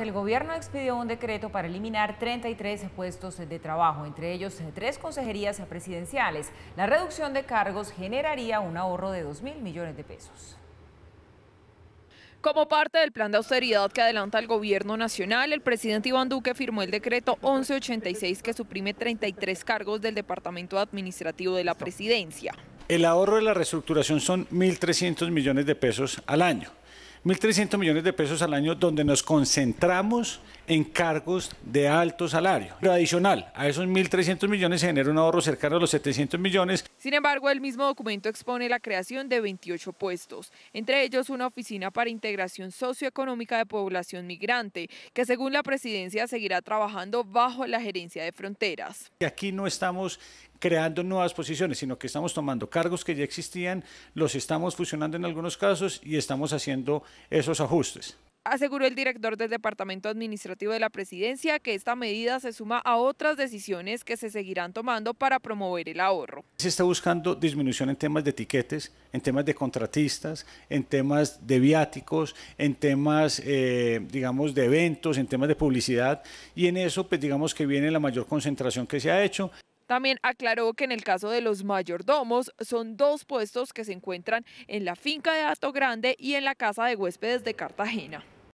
El gobierno expidió un decreto para eliminar 33 puestos de trabajo, entre ellos eh, tres consejerías presidenciales. La reducción de cargos generaría un ahorro de 2 mil millones de pesos. Como parte del plan de austeridad que adelanta el gobierno nacional, el presidente Iván Duque firmó el decreto 1186 que suprime 33 cargos del Departamento Administrativo de la Presidencia. El ahorro de la reestructuración son 1.300 millones de pesos al año. 1.300 millones de pesos al año donde nos concentramos en cargos de alto salario. tradicional adicional, a esos 1.300 millones se genera un ahorro cercano a los 700 millones. Sin embargo, el mismo documento expone la creación de 28 puestos, entre ellos una oficina para integración socioeconómica de población migrante, que según la presidencia seguirá trabajando bajo la gerencia de fronteras. Aquí no estamos creando nuevas posiciones, sino que estamos tomando cargos que ya existían, los estamos fusionando en algunos casos y estamos haciendo esos ajustes. Aseguró el director del Departamento Administrativo de la Presidencia que esta medida se suma a otras decisiones que se seguirán tomando para promover el ahorro. Se está buscando disminución en temas de etiquetes, en temas de contratistas, en temas de viáticos, en temas, eh, digamos, de eventos, en temas de publicidad y en eso, pues digamos que viene la mayor concentración que se ha hecho. También aclaró que en el caso de los mayordomos son dos puestos que se encuentran en la finca de Ato Grande y en la casa de huéspedes de Cartagena.